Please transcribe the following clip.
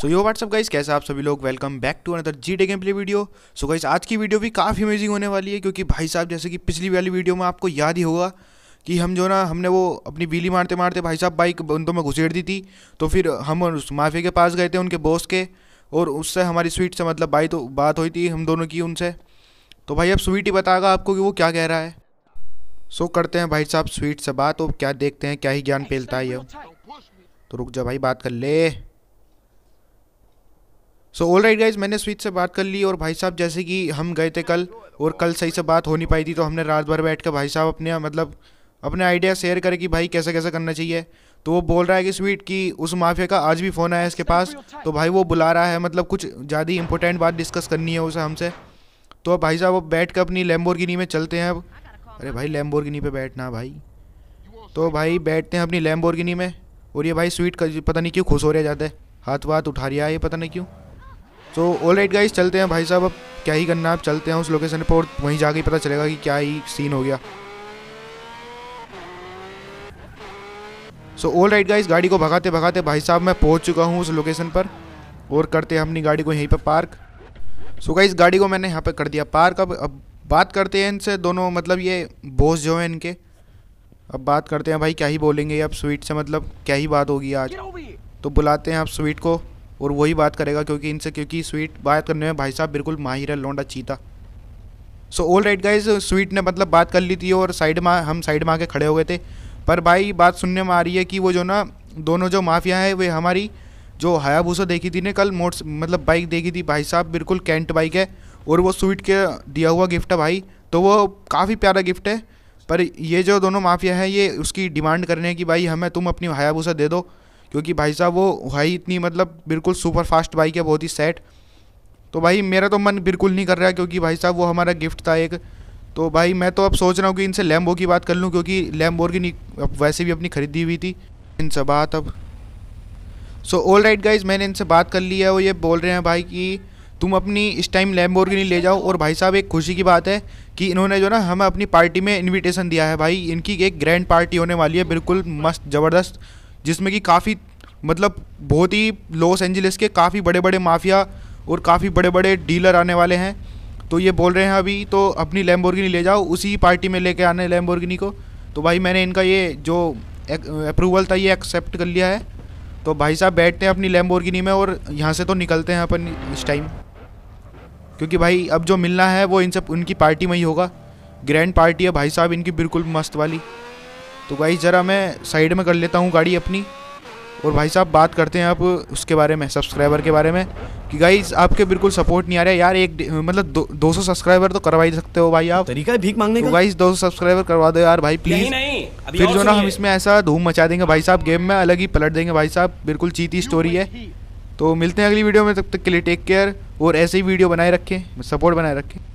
सो यो WhatsApp guys कैसे आप सभी लोग welcome back to another G day game play video so guys आज की वीडियो भी काफ़ी अमेजिंग होने वाली है क्योंकि भाई साहब जैसे कि पिछली वाली वीडियो में आपको याद ही होगा कि हम जो ना हमने वो अपनी बीली मारते मारते भाई साहब बाइक उन तो में घुसेड़ दी थी तो फिर हम उस माफिया के पास गए थे उनके बॉस के और उससे हमारी स्वीट से मतलब बाई तो बात हुई थी हम दोनों की उनसे तो भाई अब स्वीट ही बताएगा आपको कि वो क्या कह रहा है सो so, करते हैं भाई साहब स्वीट से बात और क्या देखते हैं क्या ही ज्ञान फैलता है ये तो रुक जा भाई बात कर ले सो ऑल राइट गाइज मैंने स्वीट से बात कर ली और भाई साहब जैसे कि हम गए थे कल और कल सही से बात हो नहीं पाई थी तो हमने रात भर बैठ कर भाई साहब अपने मतलब अपने आइडिया शेयर करे कि भाई कैसे कैसे करना चाहिए तो वो बोल रहा है कि स्वीट कि उस माफिया का आज भी फ़ोन आया इसके पास तो भाई वो बुला रहा है मतलब कुछ ज़्यादा इंपॉर्टेंट बात डिस्कस करनी है उसे हमसे तो अब भाई साहब अब बैठ कर अपनी लेम्बोरगिनी में चलते हैं अब अरे भाई लेम्बोरगिनी पे बैठना भाई तो भाई बैठते हैं अपनी लेम्बोर्गिनी में और ये भाई स्वीट का पता नहीं क्यों खुश हो रहे जाते हाथ वाथ उठा रहा है ये पता नहीं क्यों सो ऑल राइट गाइज चलते हैं भाई साहब अब क्या ही करना है चलते हैं उस लोकेशन पर और वहीं जाके पता चलेगा कि क्या ही सीन हो गया सो ऑल राइट गाइज गाड़ी को भगाते भगाते भाई साहब मैं पहुंच चुका हूं उस लोकेशन पर और करते हैं अपनी गाड़ी को यहीं पर पार्क सो गाइज गाड़ी को मैंने यहाँ पर कर दिया पार्क अब अब बात करते हैं इनसे दोनों मतलब ये बोस जो है इनके अब बात करते हैं भाई क्या ही बोलेंगे अब स्वीट से मतलब क्या ही बात होगी आज तो बुलाते हैं आप स्वीट को और वही बात करेगा क्योंकि इनसे क्योंकि स्वीट बात करने में भाई साहब बिल्कुल माहिर है लौंडा चीता so all right guys Sweet ने मतलब बात कर ली थी और साइड में हम साइड में आके खड़े हो गए थे पर भाई बात सुनने में आ रही है कि वो जो ना दोनों जो माफिया है वे हमारी जो हयाभूसा देखी थी ने कल मोट्स मतलब बाइक देखी थी भाई साहब बिल्कुल कैंट बाइक है और वो स्वीट के दिया हुआ गिफ्ट है भाई तो वो काफ़ी प्यारा गिफ्ट है पर ये जो दोनों माफिया हैं ये उसकी डिमांड कर रहे हैं कि भाई हमें तुम अपनी हयाभूसा दे दो क्योंकि भाई साहब वो हाई इतनी मतलब बिल्कुल सुपर फास्ट बाइक है बहुत ही सेट तो भाई मेरा तो मन बिल्कुल नहीं कर रहा क्योंकि भाई साहब वो हमारा गिफ्ट था एक तो भाई मैं तो अब सोच रहा हूँ कि इनसे लैम्बो की बात कर लूँ क्योंकि लैम्बो की अब वैसे भी अपनी ख़रीदी हुई थी इनसे बात अब सो ऑल राइट गाइज मैंने इनसे बात कर ली है वो ये बोल रहे हैं भाई कि तुम अपनी इस टाइम नहीं ले जाओ और भाई साहब एक खुशी की बात है कि इन्होंने जो ना हमें अपनी पार्टी में इन्विटेशन दिया है भाई इनकी एक ग्रैंड पार्टी होने वाली है बिल्कुल मस्त ज़बरदस्त जिसमें कि काफ़ी मतलब बहुत ही लॉस एंजलिस के काफ़ी बड़े बड़े माफिया और काफ़ी बड़े बड़े डीलर आने वाले हैं तो ये बोल रहे हैं अभी तो अपनी लैम्बोर्गिनी ले जाओ उसी पार्टी में लेके आने लैम्बोर्गिनी को तो भाई मैंने इनका ये जो अप्रूवल था ये एक्सेप्ट कर लिया है तो भाई साहब बैठते हैं अपनी लैम्बोर्गिनी में और यहाँ से तो निकलते हैं अपन इस टाइम क्योंकि भाई अब जो मिलना है वो इन सब उनकी पार्टी में ही होगा ग्रैंड पार्टी है भाई साहब इनकी बिल्कुल मस्त वाली तो भाई ज़रा मैं साइड में कर लेता हूँ गाड़ी अपनी और भाई साहब बात करते हैं आप उसके बारे में सब्सक्राइबर के बारे में कि गाइज आपके बिल्कुल सपोर्ट नहीं आ रहा है यार एक मतलब दो, दो सौ सब्सक्राइबर तो करवा ही सकते हो भाई आप तरीका भीख मांगने तो का गाइज दो सौ सब्सक्राइबर करवा दो यार भाई प्लीज फिर जो ना हम इसमें ऐसा धूम मचा देंगे भाई साहब गेम में अलग ही पलट देंगे भाई साहब बिल्कुल चीती स्टोरी है तो मिलते हैं अगली वीडियो में तब तक के लिए टेक केयर और ऐसे ही वीडियो बनाए रखें सपोर्ट बनाए रखें